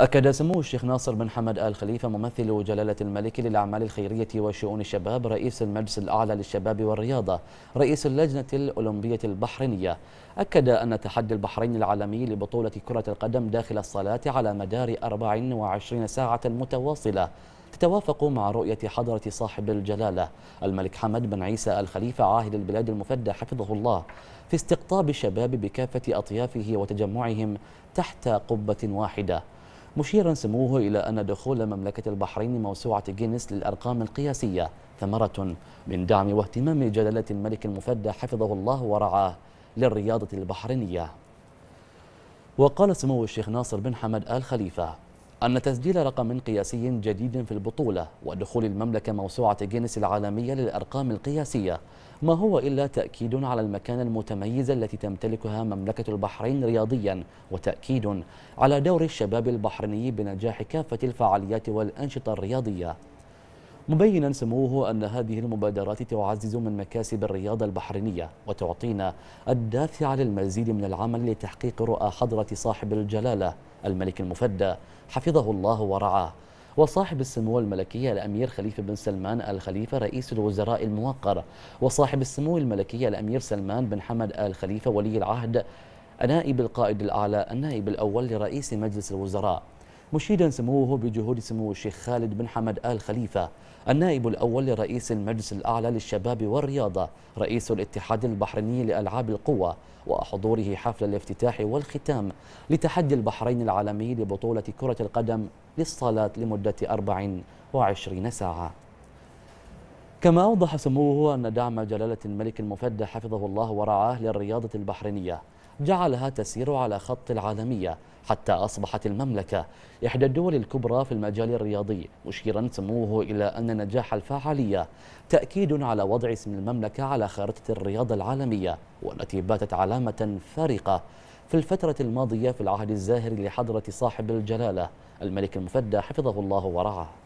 أكد سمو الشيخ ناصر بن حمد آل خليفة ممثل جلالة الملك للأعمال الخيرية وشؤون الشباب رئيس المجلس الأعلى للشباب والرياضة رئيس اللجنة الأولمبية البحرينية أكد أن تحدي البحرين العالمي لبطولة كرة القدم داخل الصلاة على مدار 24 ساعة متواصلة تتوافق مع رؤية حضرة صاحب الجلالة الملك حمد بن عيسى الخليفة عاهد البلاد المفدى حفظه الله في استقطاب الشباب بكافة أطيافه وتجمعهم تحت قبة واحدة مشيرا سموه إلى أن دخول مملكة البحرين موسوعة جينيس للأرقام القياسية ثمرة من دعم واهتمام جلالة الملك المفدى حفظه الله ورعاه للرياضة البحرينية وقال سمو الشيخ ناصر بن حمد آل خليفة أن تسجيل رقم قياسي جديد في البطولة ودخول المملكة موسوعة جينيس العالمية للأرقام القياسية ما هو إلا تأكيد على المكانة المتميزة التي تمتلكها مملكة البحرين رياضيا وتأكيد على دور الشباب البحريني بنجاح كافة الفعاليات والأنشطة الرياضية مبينا سموه أن هذه المبادرات تعزز من مكاسب الرياضة البحرينية وتعطينا الدافع للمزيد من العمل لتحقيق رؤى حضرة صاحب الجلالة الملك المفدى حفظه الله ورعاه وصاحب السمو الملكية الأمير خليفة بن سلمان آل خليفة رئيس الوزراء الموقر وصاحب السمو الملكية الأمير سلمان بن حمد آل خليفة ولي العهد نائب القائد الأعلى النائب الأول لرئيس مجلس الوزراء مشيدا سموه بجهود سمو الشيخ خالد بن حمد آل خليفة النائب الأول لرئيس المجلس الأعلى للشباب والرياضة رئيس الاتحاد البحريني لألعاب القوة وحضوره حفل الافتتاح والختام لتحدي البحرين العالمي لبطولة كرة القدم للصالات لمدة 24 ساعة كما أوضح سموه أن دعم جلالة الملك المفدى حفظه الله ورعاه للرياضة البحرينية جعلها تسير على خط العالمية حتى أصبحت المملكة إحدى الدول الكبرى في المجال الرياضي مشيرا سموه إلى أن نجاح الفعالية تأكيد على وضع اسم المملكة على خارطة الرياضة العالمية والتي باتت علامة فارقة في الفترة الماضية في العهد الزاهر لحضرة صاحب الجلالة الملك المفدى حفظه الله ورعاه